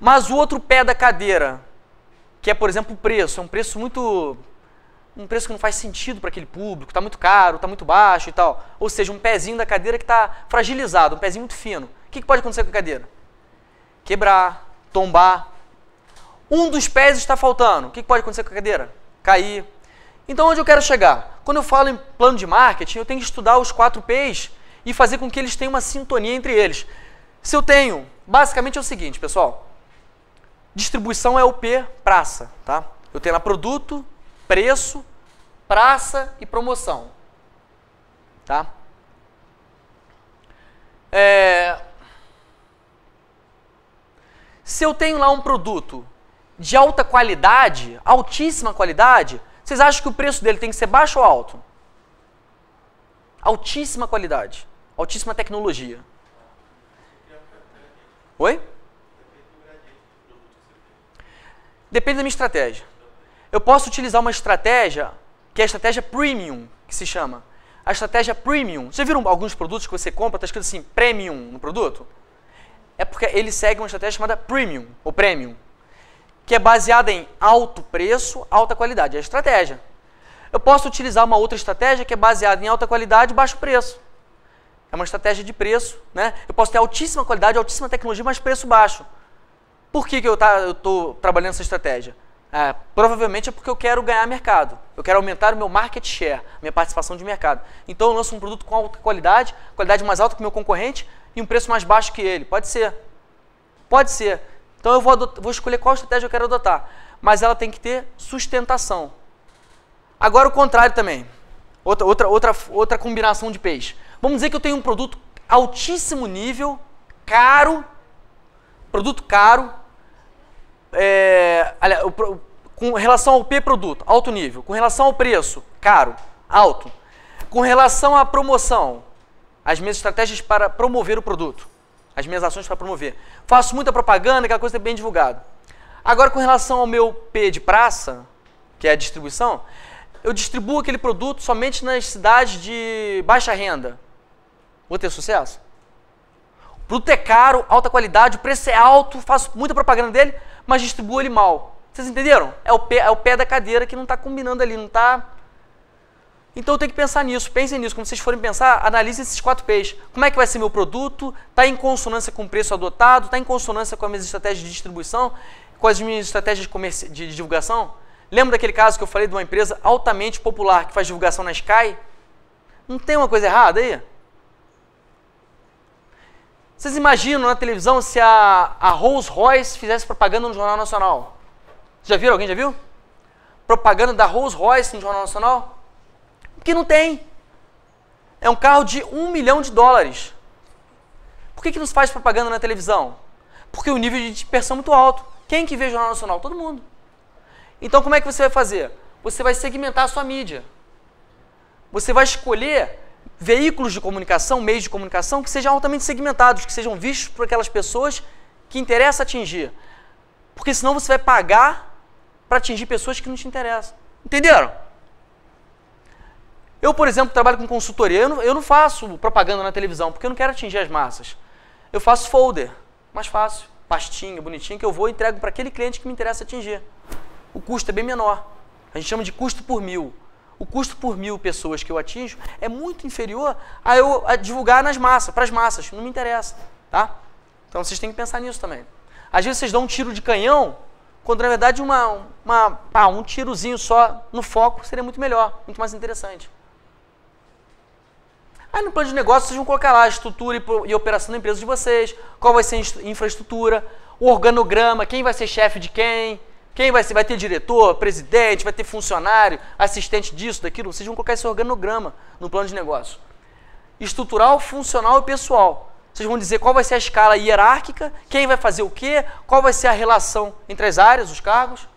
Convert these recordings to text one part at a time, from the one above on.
Mas o outro pé da cadeira, que é, por exemplo, o preço, é um preço muito um preço que não faz sentido para aquele público, está muito caro, está muito baixo e tal. Ou seja, um pezinho da cadeira que está fragilizado, um pezinho muito fino. O que, que, pode acontecer com a cadeira? Quebrar, tombar. Um dos pés está faltando. O que, que pode acontecer com a cadeira? Cair. Então, onde eu quero chegar? Quando eu falo em plano de marketing, eu tenho que estudar os quatro P's e fazer com que eles tenham uma sintonia entre eles. Se eu tenho, basicamente é o seguinte, pessoal. Distribuição é o P, praça, tá? Eu tenho lá produto, preço, praça e promoção, tá? É... Se eu tenho lá um produto de alta qualidade, altíssima qualidade, vocês acham que o preço dele tem que ser baixo ou alto? Altíssima qualidade, altíssima tecnologia. Oi? Depende da minha estratégia. Eu posso utilizar uma estratégia que é a estratégia premium, que se chama. A estratégia premium. Vocês viram alguns produtos que você compra, está escrito assim, premium no produto? É porque ele segue uma estratégia chamada premium, ou premium, que é baseada em alto preço, alta qualidade. É a estratégia. Eu posso utilizar uma outra estratégia que é baseada em alta qualidade e baixo preço. É uma estratégia de preço, né? Eu posso ter altíssima qualidade, altíssima tecnologia, mas preço baixo. Por que, que eu tá, estou trabalhando essa estratégia? É, provavelmente é porque eu quero ganhar mercado, eu quero aumentar o meu market share, minha participação de mercado. Então eu lanço um produto com alta qualidade, qualidade mais alta que o meu concorrente e um preço mais baixo que ele. Pode ser. Pode ser. Então eu vou, adotar, vou escolher qual estratégia eu quero adotar. Mas ela tem que ter sustentação. Agora o contrário também. Outra, outra, outra, outra combinação de peixe. Vamos dizer que eu tenho um produto altíssimo nível, caro, produto caro, é, aliás, o, com relação ao P produto, alto nível. Com relação ao preço, caro, alto. Com relação à promoção, as minhas estratégias para promover o produto, as minhas ações para promover. Faço muita propaganda, aquela coisa é bem divulgada. Agora, com relação ao meu P de praça, que é a distribuição, eu distribuo aquele produto somente nas cidades de baixa renda. Vou ter sucesso? O produto é caro, alta qualidade, o preço é alto, faço muita propaganda dele, mas distribua ele mal. Vocês entenderam? É o pé, é o pé da cadeira que não está combinando ali, não está. Então tem que pensar nisso, pensem nisso. Quando vocês forem pensar, analisem esses quatro P's. Como é que vai ser meu produto? Está em consonância com o preço adotado? Está em consonância com as minhas estratégias de distribuição? Com as minhas estratégias de, de, divulgação? Lembra daquele caso que eu falei de uma empresa altamente popular que faz divulgação na Sky? Não tem uma coisa errada aí? Vocês imaginam na televisão se a, a Rolls Royce fizesse propaganda no Jornal Nacional? Já viram? Alguém já viu? Propaganda da Rolls Royce no Jornal Nacional? Porque não tem. É um carro de um milhão de dólares. Por que, que nos faz propaganda na televisão? Porque o nível de dispersão é muito alto. Quem que vê Jornal Nacional? Todo mundo. Então como é que você vai fazer? Você vai segmentar a sua mídia. Você vai escolher veículos de comunicação, meios de comunicação que sejam altamente segmentados, que sejam vistos por aquelas pessoas que interessa atingir. Porque senão você vai pagar para atingir pessoas que não te interessam. Entenderam? Eu, por exemplo, trabalho com consultoria. Eu não, eu não faço propaganda na televisão porque eu não quero atingir as massas. Eu faço folder, mais fácil, pastinha, bonitinho, que eu vou e entrego para aquele cliente que me interessa atingir. O custo é bem menor. A gente chama de custo por mil o custo por mil pessoas que eu atinjo é muito inferior a eu a divulgar nas massas, para as massas. Não me interessa, tá? Então vocês têm que pensar nisso também. Às vezes vocês dão um tiro de canhão, quando na verdade uma, uma ah, um tirozinho só no foco seria muito melhor, muito mais interessante. Aí no plano de negócio vocês vão colocar lá a estrutura e operação da empresa de vocês, qual vai ser a infraestrutura, o organograma, quem vai ser chefe de quem, quem vai ser? Vai ter diretor, presidente, vai ter funcionário, assistente disso, daquilo. Vocês vão colocar esse organograma no plano de negócio. Estrutural, funcional e pessoal. Vocês vão dizer qual vai ser a escala hierárquica, quem vai fazer o quê, qual vai ser a relação entre as áreas, os cargos.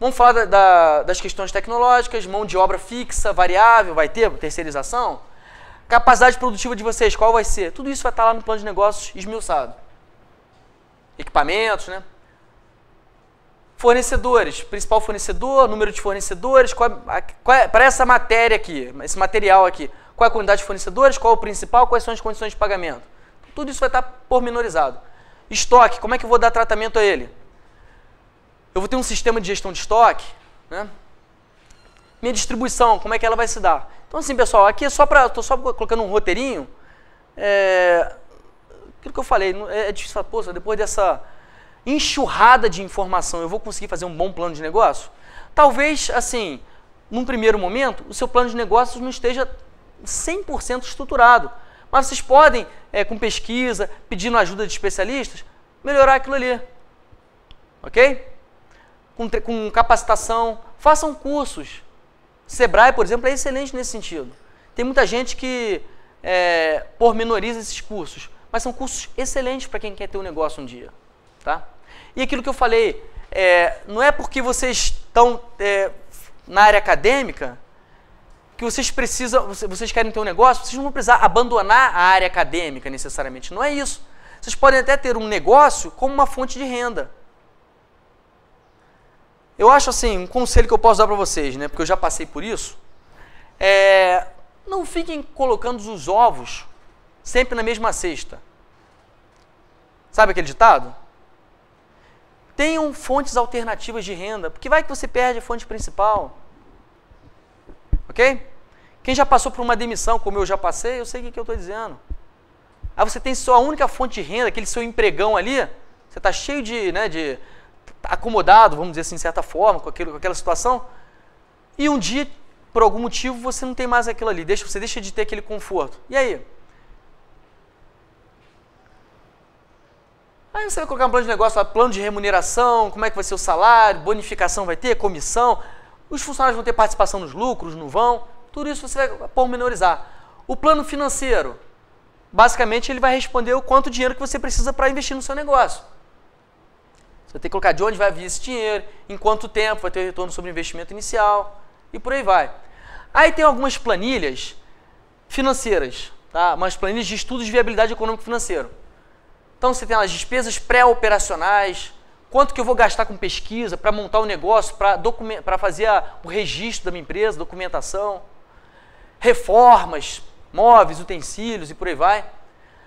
Vamos falar da, da, das questões tecnológicas, mão de obra fixa, variável, vai ter terceirização? Capacidade produtiva de vocês, qual vai ser? Tudo isso vai estar lá no plano de negócios esmiuçado. Equipamentos, né? Fornecedores, principal fornecedor, número de fornecedores, é, é, para essa matéria aqui, esse material aqui, qual é a quantidade de fornecedores, qual é o principal, quais são as condições de pagamento. Tudo isso vai estar pormenorizado. Estoque, como é que eu vou dar tratamento a ele? Eu vou ter um sistema de gestão de estoque, né? Minha distribuição, como é que ela vai se dar? Então assim, pessoal, aqui é só para, estou só colocando um roteirinho, é, aquilo que eu falei, é, é difícil, poxa, depois dessa enxurrada de informação, eu vou conseguir fazer um bom plano de negócio? Talvez, assim, num primeiro momento, o seu plano de negócios não esteja 100% estruturado. Mas vocês podem, é, com pesquisa, pedindo ajuda de especialistas, melhorar aquilo ali. Ok? Com, com capacitação, façam cursos. Sebrae, por exemplo, é excelente nesse sentido. Tem muita gente que é, pormenoriza esses cursos, mas são cursos excelentes para quem quer ter um negócio um dia. Tá? E aquilo que eu falei, é, não é porque vocês estão é, na área acadêmica que vocês precisam, vocês querem ter um negócio, vocês não vão precisar abandonar a área acadêmica necessariamente. Não é isso. Vocês podem até ter um negócio como uma fonte de renda. Eu acho assim, um conselho que eu posso dar para vocês, né? Porque eu já passei por isso. É, não fiquem colocando os ovos sempre na mesma cesta. Sabe aquele ditado? Tenham fontes alternativas de renda, porque vai que você perde a fonte principal. Ok? Quem já passou por uma demissão, como eu já passei, eu sei o que, eu estou dizendo. Aí ah, você tem sua única fonte de renda, aquele seu empregão ali, você está cheio de, né, de acomodado, vamos dizer assim, de certa forma, com, aquilo, com aquela situação, e um dia, por algum motivo, você não tem mais aquilo ali, deixa, você deixa de ter aquele conforto. E aí? Aí você vai colocar um plano de negócio, plano de remuneração, como é que vai ser o salário, bonificação vai ter, comissão, os funcionários vão ter participação nos lucros, não vão, tudo isso você vai pormenorizar. O plano financeiro, basicamente ele vai responder o quanto dinheiro que você precisa para investir no seu negócio. Você tem que colocar de onde vai vir esse dinheiro, em quanto tempo vai ter o retorno sobre o investimento inicial e por aí vai. Aí tem algumas planilhas financeiras, tá? umas planilhas de estudos de viabilidade econômico-financeiro então você tem as despesas pré-operacionais, quanto que eu vou gastar com pesquisa para montar o um negócio, para fazer a, o registro da minha empresa, documentação, reformas, móveis, utensílios e por aí vai.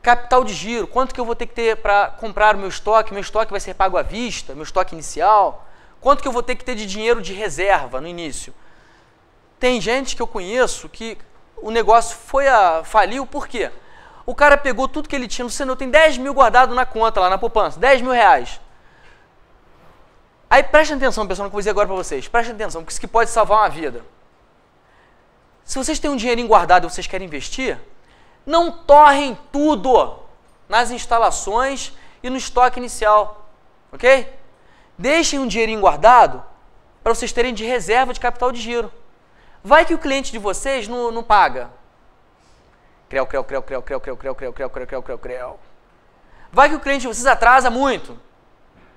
Capital de giro, quanto que eu vou ter que ter para comprar o meu estoque, meu estoque vai ser pago à vista, meu estoque inicial, quanto que eu vou ter que ter de dinheiro de reserva no início. Tem gente que eu conheço que o negócio foi a, faliu por quê? O cara pegou tudo que ele tinha no não, tem 10 mil guardado na conta, lá na poupança, 10 mil reais. Aí prestem atenção, pessoal, no que eu vou dizer agora para vocês. Prestem atenção, porque isso que pode salvar uma vida. Se vocês têm um dinheirinho guardado e vocês querem investir, não torrem tudo nas instalações e no estoque inicial, ok? Deixem um dinheirinho guardado para vocês terem de reserva de capital de giro. Vai que o cliente de vocês não, não paga, Creu, creu, creu, creu, creu, creu, creu, creu, creu, creu, creu, creu, creu. Vai que o cliente de vocês atrasa muito.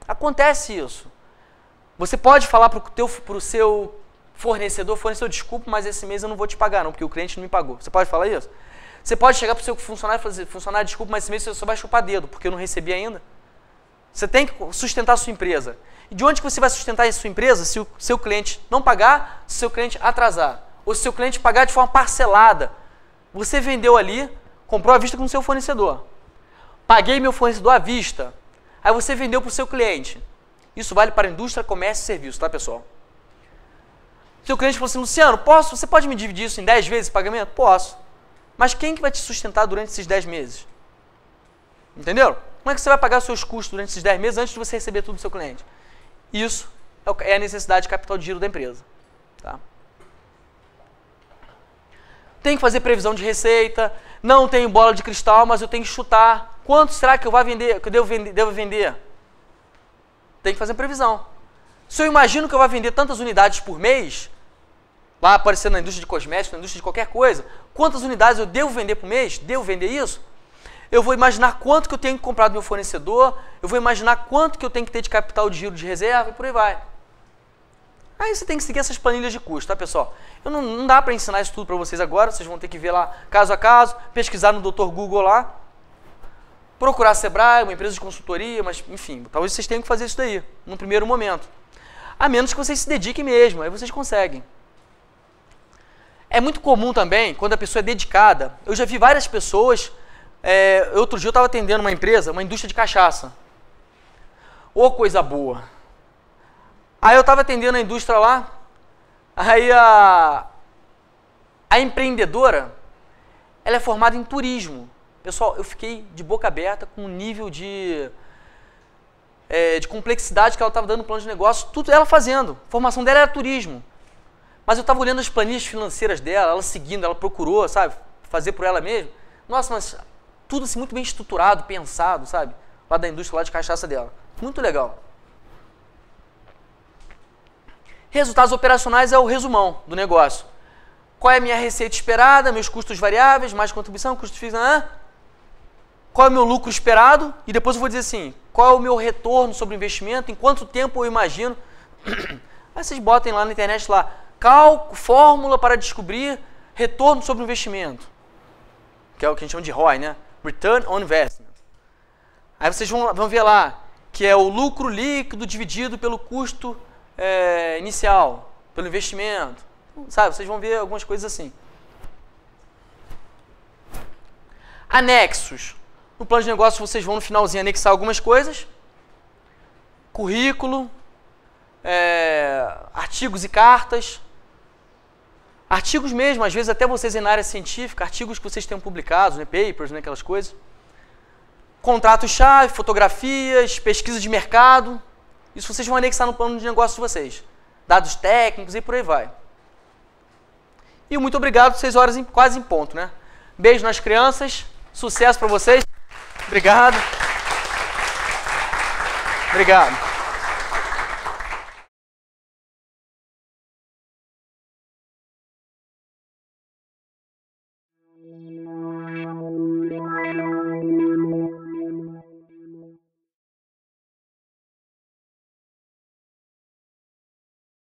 Acontece isso. Você pode falar para o seu fornecedor, fornecedor, desculpa, mas esse mês eu não vou te pagar não, porque o cliente não me pagou. Você pode falar isso? Você pode chegar para o seu funcionário e falar, funcionário, desculpa, mas esse mês você só vai chupar dedo, porque eu não recebi ainda. Você tem que sustentar a sua empresa. E de onde que você vai sustentar a sua empresa se o seu cliente não pagar, se o seu cliente atrasar? Ou se o seu cliente pagar de forma parcelada? Você vendeu ali, comprou à vista com o seu fornecedor. Paguei meu fornecedor à vista. Aí você vendeu para o seu cliente. Isso vale para indústria, comércio e serviço, tá, pessoal? Seu cliente falou assim, Luciano, posso? Você pode me dividir isso em 10 vezes pagamento? Posso. Mas quem que vai te sustentar durante esses 10 meses? Entendeu? Como é que você vai pagar os seus custos durante esses 10 meses antes de você receber tudo do seu cliente? Isso é, é a necessidade de capital de giro da empresa. Tá? tem que fazer previsão de receita, não tenho bola de cristal, mas eu tenho que chutar. Quanto será que eu, vou vender, que eu devo, vender, devo vender? Tem que fazer previsão. Se eu imagino que eu vou vender tantas unidades por mês, lá aparecendo na indústria de cosméticos, na indústria de qualquer coisa, quantas unidades eu devo vender por mês? Devo vender isso? Eu vou imaginar quanto que eu tenho que comprar do meu fornecedor, eu vou imaginar quanto que eu tenho que ter de capital de giro de reserva e por aí vai. Aí você tem que seguir essas planilhas de custo, tá, pessoal? Eu não, não dá para ensinar isso tudo para vocês agora, vocês vão ter que ver lá caso a caso, pesquisar no Dr. Google lá, procurar a Sebrae, uma empresa de consultoria, mas enfim, talvez vocês tenham que fazer isso daí, num primeiro momento. A menos que vocês se dediquem mesmo, aí vocês conseguem. É muito comum também, quando a pessoa é dedicada, eu já vi várias pessoas, é, outro dia eu estava atendendo uma empresa, uma indústria de cachaça. Ô coisa boa! Aí eu estava atendendo a indústria lá, aí a, a empreendedora, ela é formada em turismo. Pessoal, eu fiquei de boca aberta com o nível de, é, de complexidade que ela estava dando no plano de negócio, tudo ela fazendo. A formação dela era turismo. Mas eu estava olhando as planilhas financeiras dela, ela seguindo, ela procurou, sabe, fazer por ela mesma. Nossa, mas tudo assim, muito bem estruturado, pensado, sabe? Lá da indústria lá de cachaça dela. Muito legal. Resultados operacionais é o resumão do negócio. Qual é a minha receita esperada, meus custos variáveis, mais contribuição, custos fixos, ah, qual é o meu lucro esperado e depois eu vou dizer assim, qual é o meu retorno sobre o investimento, em quanto tempo eu imagino. Aí vocês botem lá na internet lá, cálculo, fórmula para descobrir retorno sobre o investimento, que é o que a gente chama de ROI, né? Return on Investment. Aí vocês vão, vão ver lá, que é o lucro líquido dividido pelo custo é, inicial, pelo investimento. Sabe, vocês vão ver algumas coisas assim. Anexos. No plano de negócio vocês vão no finalzinho anexar algumas coisas. Currículo, é, artigos e cartas. Artigos mesmo, às vezes até vocês na área científica, artigos que vocês tenham publicados, né, papers, né, aquelas coisas. Contratos-chave, fotografias, pesquisa de mercado. Isso vocês vão anexar no plano de negócio de vocês. Dados técnicos e por aí vai. E muito obrigado, seis horas em, quase em ponto, né? Beijo nas crianças, sucesso para vocês. Obrigado. Obrigado.